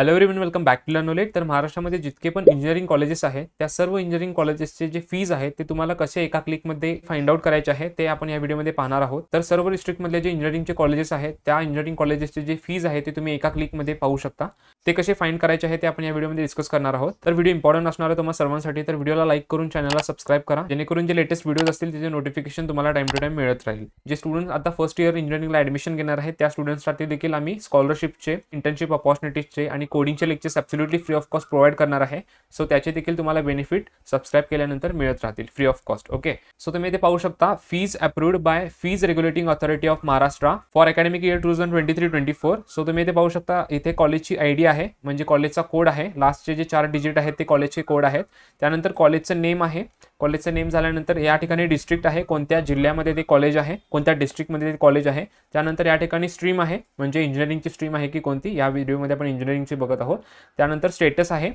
hello one welcome back to knowledge तर महाराष्ट्रामध्ये जितके पण इंजिनिअरिंग कॉलेजेस आहेत त्या सर्व इंजिनिअरिंग कॉलेजेसचे जे फीज आहेत ते तुम्हाला कसे एका क्लिकमध्ये फाइंड आउट करायचे आहे ते आपण या व्हिडिओमध्ये पाहणार आहोत तर सर्व डिस्ट्रिक्टमधले जे इंजिनिअरिंगचे कॉलेजेस आहेत त्या इंजिनिअरिंग कॉलेजेसचे जे फीज आहे ते तुम्ही एका क्लिकमध्ये पाहू शकता ते कसे फाईंड करायचे आहे ते आपण या व्हिडिओमध्ये डिस्कस करणार आहोत तर व्हिडिओ इम्पॉर्टंट असणार आहे तुम्हाला सर्वांसाठी तर व्हिडिओला लाईक करून चॅनलला सबस्क्राईब करा जेणेकरून जे लेटेस्ट व्हिडिओज असतील त्याचे नोटिफिकेशन तुम्हाला टाइम टू टाइम मिळत राहील जे स्टुडंट आता फर्स्ट इयर इंजिनिअरिंगला ॲडमिशन घेणार आहेत त्या स्टुडंटसाठी देखील आम्ही स्कॉलरशिपचे इंटर्नशिप ऑपॉर्च्युनिटीजचे आणि कोडिंगचे lectures absolutely free of cost provide करणार आहे सो त्याचे देखील तुम्हाला बेनिफिट सबस्क्राईब केल्यानंतर मिळत राहतील free of cost okay so तुम्ही ते पाहू शकता fees approved by fees regulating authority of Maharashtra for academic year two thousand twenty three twenty four so तुम्ही ते पाहू शकता इथे कॉलेजची आयडिया आहे म्हणजे कॉलेजचा कोड आहे लास्टचे जे चार डिजिट आहेत ते कॉलेजचे कोड आहेत त्यानंतर कॉलेजचं नेम आहे कॉलेजचं नेम झाल्यानंतर या ठिकाणी डिस्ट्रिक्ट आहे कोणत्या जिल्ह्यामध्ये ते कॉलेज आहे कोणत्या डिस्ट्रिक्टमध्ये ते कॉलेज आहे त्यानंतर या ठिकाणी स्ट्रीम आहे म्हणजे इंजिनिअरिंगची स्ट्रीम आहे की कोणती या व्हिडिओमध्ये आपण इंजिनिअरिंगची बघत आहोत त्यानंतर स्टेटस आहे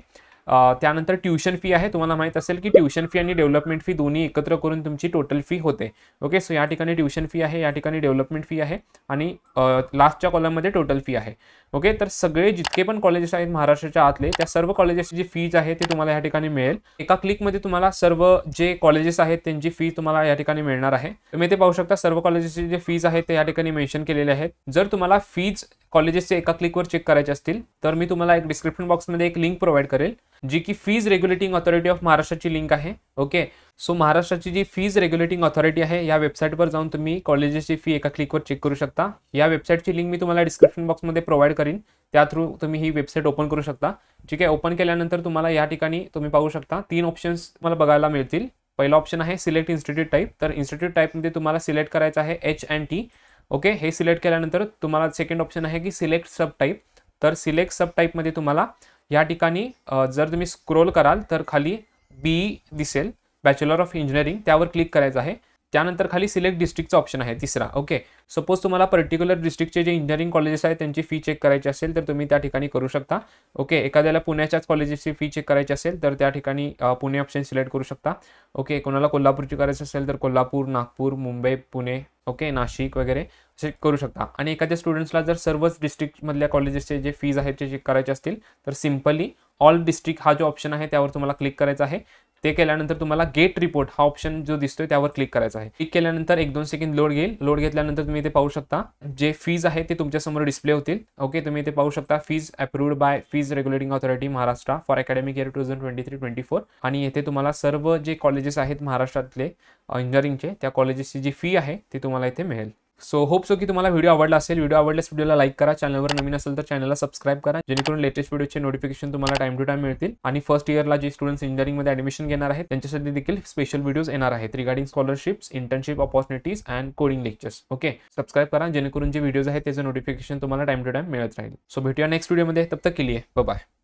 त्यानंतर ट्युशन फी आहे तुम्हाला माहीत असेल की ट्युशन फी आणि डेव्हलपमेंट फी दोन्ही एकत्र करून तुमची टोटल फी होते ओके सो या ठिकाणी ट्युशन फी आहे या ठिकाणी डेव्हलपमेंट फी आहे आणि लास्टच्या कॉलममध्ये टोटल फी आहे ओके तर सगळे जितके पण कॉलेजेस आहेत महाराष्ट्राच्या आतले त्या सर्व कॉलेजेसची जी फीज आहे ती तुम्हाला या ठिकाणी मिळेल एका क्लिकमध्ये तुम्हाला सर्व जे कॉलेजेस आहेत त्यांची फी तुम्हाला या ठिकाणी मिळणार आहे तुम्ही ते पाहू शकता सर्व कॉलेजेसची जे फीज आहे ते या ठिकाणी मेन्शन केलेले आहेत जर तुम्हाला फीज कॉलेजेस से एक क्लिक वेक असतील तर मी तुम्हाला एक डिस्क्रिप्शन बॉक्स में एक लिंक प्रोवाइड करेल जी की fees regulating authority of Maharashtra की लिंक है ओके सो महाराष्ट्र की जी फीज रेग्युलेटिंग ऑथॉरिटी है या पर जाऊन तुम्हें कॉलेजेस की फी एका क्लिकवर चेक करू शकता या की लिंक मैं तुम्हाला डिस्क्रिप्शन बॉक्स में प्रोवाइड करीन या थ्रू तुम्हें ही वेबसाइट ओपन करू शकता ठीक है ओपन के तुम्हाला या ठिकाणी तुम्ही शकता तीन ऑप्शन तुम्हारा बघायला मिळतील पहिला ऑप्शन है सिलेक्ट इन्स्टिट्यूट टाईप तर टाइप में तुम्हारा सिलेक्ट करायचं एच अँड टी ओके हे सिलेक्ट केल्यानंतर तुम्हाला सेकंड ऑप्शन आहे की सिलेक्ट सब टाईप तर सिलेक्ट सब टाईपमध्ये तुम्हाला या ठिकाणी जर तुम्ही स्क्रोल कराल तर खाली बी दिसेल बॅचलर ऑफ इंजिनिअरिंग त्यावर क्लिक करायचं आहे त्यानंतर खाली सिलेक्ट डिस्ट्रिक्टचा ऑप्शन आहे तिसरा ओके सपोज तुम्हाला पर्टिक्युलर डिस्ट्रिक्टचे जे इंजिनिअरिंग कॉलेजेस आहेत त्यांची फी चेक करायची असेल तर तुम्ही त्या ठिकाणी करू शकता ओके एखाद्याला पुण्याच्याच कॉलेजेसची फी चेक करायची असेल तर त्या ठिकाणी अं, पुणे ऑप्शन सिलेक्ट करू शकता ओके कोणाला कोल्हापूरची करायची असेल तर कोल्हापूर नागपूर मुंबई पुणे ओके नाशिक वगैरे असे करू शकता आणि एखाद्या स्टुडंट्सला जर सर्वच डिस्ट्रिक्टमधल्या कॉलेजेसचे जे फीज आहेत ते चेक करायचे असतील तर सिम्पली ऑल डिस्ट्रिक्ट हा जो ऑप्शन आहे त्यावर तुम्हाला क्लिक करायचा आहे के केल्यानंतर गेट रिपोर्ट हा ऑप्शन जो दिसतोय त्यावर क्लिक करायचा आहे क्लिक केल्यानंतर एक दिन सेकंड लोड घेईल लोड घेतल्यानंतर तुम्ही ते शकता जे फीज है ते तुमच्यासमोर डिस्प्ले होतील ओके तुम्हें ते पाहू शकता fees approved by fees regulating authority Maharashtra for academic year two thousand twenty three twenty four आणि सर्व जे कॉलेजेस आहेत महाराष्ट्रातले इंजिनिअरिंगचे uh, त्या कॉलेजेसची जी फी है ती तुम्हाला इथे मिळेल सो होप सो की वीडियो आवला वीडियो असेल व्हिडिओ आवडल्यास व्हिडिओला लाईक करा चॅनलवर नवीन असेल तर चॅनलला सबस्क्राईब करा जेनेकर लेटेस्ट वीडियो व्हिडिओचे नोटिफिकेशन तुम्हाला टाइम टू टाइम मिळतील आणि फर्स्ट इयरला जे स्टुडंट्स इंजिनिअरिंगमध्ये ॲडमिशन घेणार आहेत त्यांच्यासाठी देखील स्पेशल व्हिडिओज येणार regarding scholarships internship opportunities and coding lectures okay subscribe करा जेनेकर जे व्हिडिओज है त्याचं नोटिफिकेशन तुम्हारा टाइम टू टाइम मिळत राहील सो भेटूया नेक्स्ट व्हिडिओमध्ये तब तक केली आहे बाय